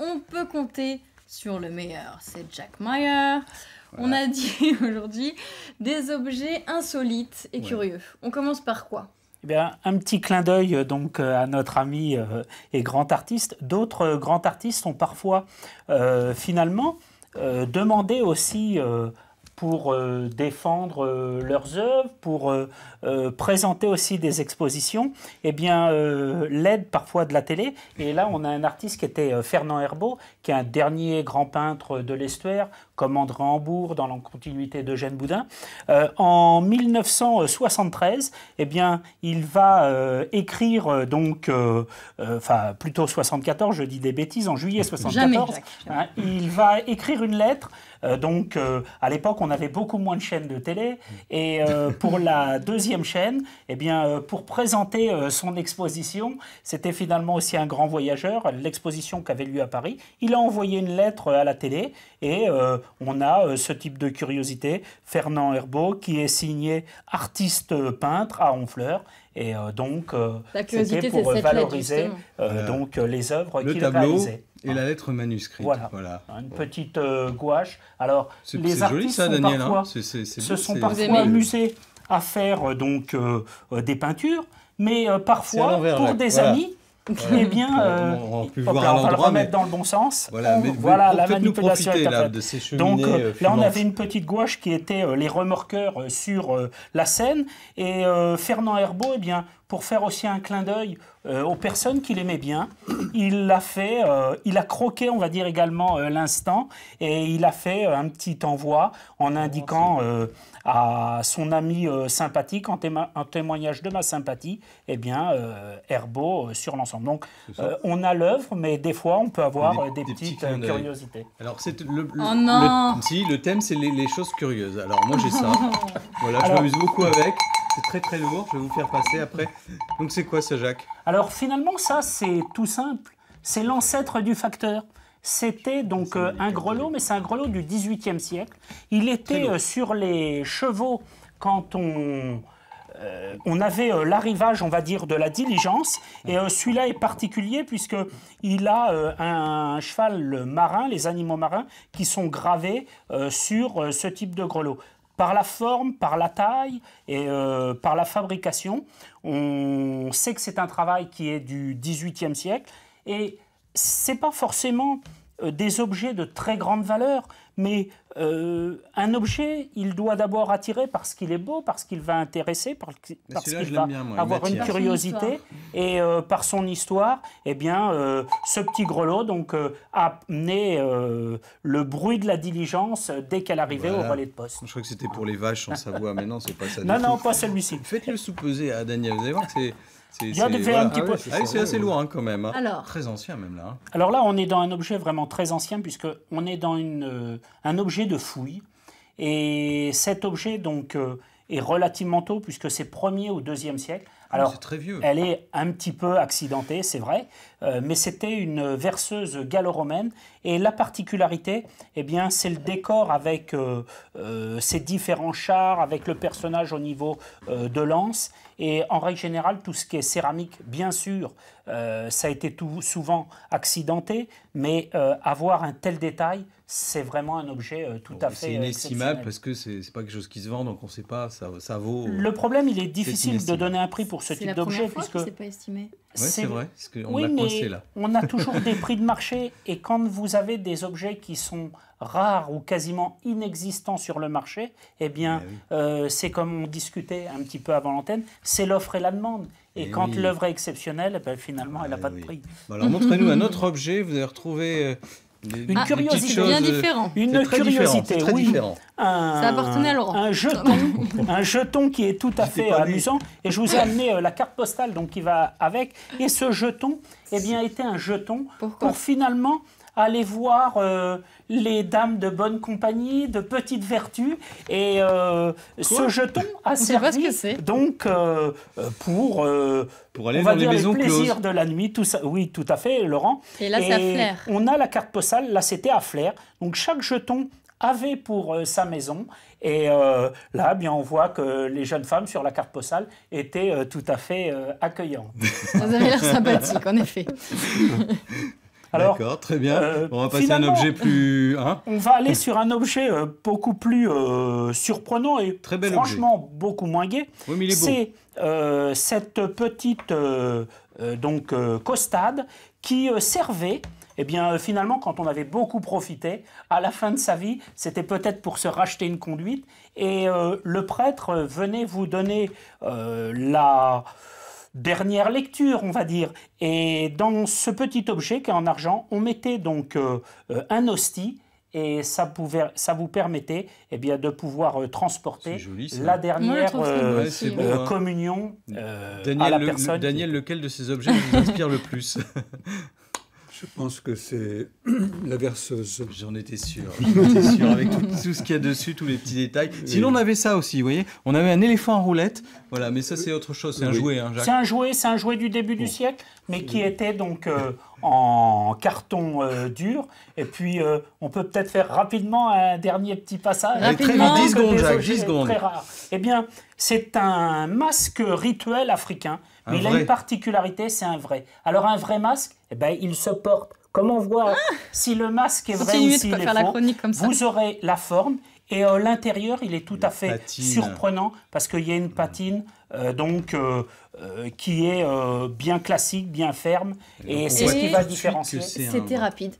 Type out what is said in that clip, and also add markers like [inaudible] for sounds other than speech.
on peut compter sur le meilleur, c'est Jack Meyer. On a [laughs] dit aujourd'hui des objets insolites et curieux. On commence par quoi eh bien, un petit clin d'œil euh, donc euh, à notre ami euh, et grand artiste. D'autres grands artistes ont parfois finalement demandé aussi pour euh, défendre euh, leurs œuvres, pour euh, présenter aussi des expositions, eh bien, l'aide parfois de la télé. Et là, on a un artiste qui était Fernand Herbeau, qui est un dernier grand peintre de l'estuaire, comme André Hambourg dans la continuité d'Eugène Boudin. en 1973, eh bien, il va écrire, donc, enfin, plutôt 74, je dis des bêtises, en juillet 74, hein, il va écrire une lettre euh, donc, euh, à l'époque, on avait beaucoup moins de chaînes de télé. Et euh, pour la deuxième chaîne, eh bien, pour présenter son exposition, c'était finalement aussi un grand voyageur, l'exposition qu'avait lieu à Paris. Il a envoyé une lettre à la télé et on a ce type de curiosité, Fernand Herbeau, qui est signé artiste peintre à Honfleur. Et donc, c'était pour valoriser donc, les œuvres qu'il réalisait. Et la ah. lettre manuscrite. Voilà. Une petite euh, gouache. Alors, les artistes joli, ça, sont Daniel, parfois, hein. se sont parfois amusés à faire euh, donc euh, des peintures, mais parfois pour des amis qui est bien. Euh, on, va le remettre dans le bon sens. Voilà, mais, la manipulation profiter, de ces Donc euh, là, on avait une petite gouache qui était euh, les remorqueurs sur la scène, et Fernand Herbeau, et eh bien, pour faire aussi un clin d'œil aux personnes qu'il aimait bien, il l'a fait, il a croqué, on va dire également l'instant et il a fait un petit envoi en indiquant oh, à son ami sympathique, en, témoignage de ma sympathie, Et eh bien, Herbeau sur l'ensemble donc, euh, on a l'œuvre, mais des fois, on peut avoir des, euh, petites euh, curiosités. Alors, c'est le, oh si, le thème, c'est les, choses curieuses. Alors, moi, j'ai ça. [laughs] voilà, je m'amuse beaucoup avec. C'est très très lourd. Je vais vous faire passer après. Donc, c'est quoi ça, Jacques Alors, finalement, ça, c'est tout simple. C'est l'ancêtre du facteur. C'était donc un grelot, mais c'est un grelot du XVIIIe siècle. Il était sur les chevaux quand on euh, on avait euh, l'arrivage, on va dire, de la diligence. Et euh, celui-là est particulier puisque il a un, un, cheval marin, les animaux marins, qui sont gravés sur ce type de grelot. Par la forme, par la taille et par la fabrication, on sait que c'est un travail qui est du XVIIIe siècle. Et c'est pas forcément euh, des objets de très grande valeur, mais euh, un objet, il doit d'abord attirer parce qu'il est beau, parce qu'il va intéresser, parce qu'il va bien, moi, avoir une curiosité, et euh, par son histoire, eh bien, ce petit grelot donc, a amené le bruit de la diligence dès qu'elle arrivait au relais de poste. Je crois que c'était pour les vaches en Savoie, mais non, c'est pas ça. Non, non, pas celui-ci. Faites-le sous à Daniel, vous allez voir que c'est... Il y a un petit ah c'est assez loin quand même. Hein. très ancien même là. Hein. Alors là, on est dans un objet vraiment très ancien puisque on est dans euh, un objet de fouille et cet objet donc euh, est relativement tôt puisque c'est premier ou deuxième siècle. Ah Alors, très vieux. elle est un petit peu accidentée, c'est vrai, euh, mais c'était une verseuse gallo-romaine. Et la particularité, eh bien, c'est le décor avec euh, euh ses différents chars, avec le personnage au niveau euh, de lance. Et en règle générale, tout ce qui est céramique, bien sûr, ça a été tout, souvent accidenté, mais avoir un tel détail, c'est vraiment un objet tout à fait. C'est inestimable parce que c'est pas quelque chose qui se vend, donc on ne sait pas, ça, ça vaut. Le problème, il est difficile de donner un prix pour ce type d'objet. puisque c'est pas estimé. Oui, c'est vrai, on a toujours [laughs] des prix de marché et quand vous avez des objets qui sont rares ou quasiment inexistants sur le marché, eh bien, eh euh, c'est comme on discutait un petit peu avant l'antenne, c'est l'offre et la demande. Et, eh quand l'œuvre est exceptionnelle, eh ben, finalement, elle n'a pas de prix. alors montrez-nous un autre [laughs] objet, vous allez retrouver... Euh, une curiosité, bien euh, Une curiosité, très différente un, [laughs] un jeton, qui est tout à fait amusant. Et je vous ai [laughs] amené euh, la carte postale donc qui va avec. Et ce jeton, eh bien, était un jeton pour finalement aller voir euh, les dames de bonne compagnie, de petite vertu. Et euh, ce jeton [laughs] a servi donc pour, pour aller les, plaisirs de la nuit. Tout ça, oui, tout à fait, Laurent. Et là, c'est à Flair. On a la carte postale. Là, c'était à Flair. Donc chaque jeton avait pour euh, sa maison. Et euh, là, bien, on voit que les jeunes femmes sur la carte postale étaient euh, tout à fait accueillantes. Vous avez l'air sympathique, en effet. [laughs] D'accord, très bien. on va passer à un objet plus. Hein on va aller sur un objet beaucoup plus surprenant et très franchement beaucoup moins gai. C'est cette petite donc costade qui servait et eh bien euh, finalement, quand on avait beaucoup profité, à la fin de sa vie, c'était peut-être pour se racheter une conduite, et euh, le prêtre venait vous donner euh, la dernière lecture, on va dire. Et dans ce petit objet qui est en argent, on mettait donc un hostie et ça, pouvait, ça vous permettait eh bien, de pouvoir transporter la dernière communion à la personne. Daniel, lequel de ces objets vous inspire le plus [laughs] Je pense que c'est [clears throat] la verseuse. J'en étais sûr. J'en sûr avec tout, ce qu'il y a dessus, tous les petits détails. Sinon, on avait ça aussi, vous voyez. On avait un éléphant en roulette. Voilà, mais ça, c'est autre chose. C'est un jouet, hein, Jacques. C'est un jouet, c'est un jouet du début du siècle, mais qui était donc euh, en carton euh, dur. Et puis, euh, on peut peut-être faire rapidement un dernier petit passage. Rapidement, 10 secondes, Jacques, 10 secondes. Eh bien, c'est un masque rituel africain mais il a une particularité, c'est un vrai. Alors un vrai masque, eh ben, il se porte. comme on voit. Ah si le masque est vrai ou s'il est faux Vous aurez la forme et euh, l'intérieur, il est tout à fait surprenant parce qu'il y a une patine euh, donc euh, qui est bien classique, bien ferme et, c'est ce qui va différencier. C'était rapide.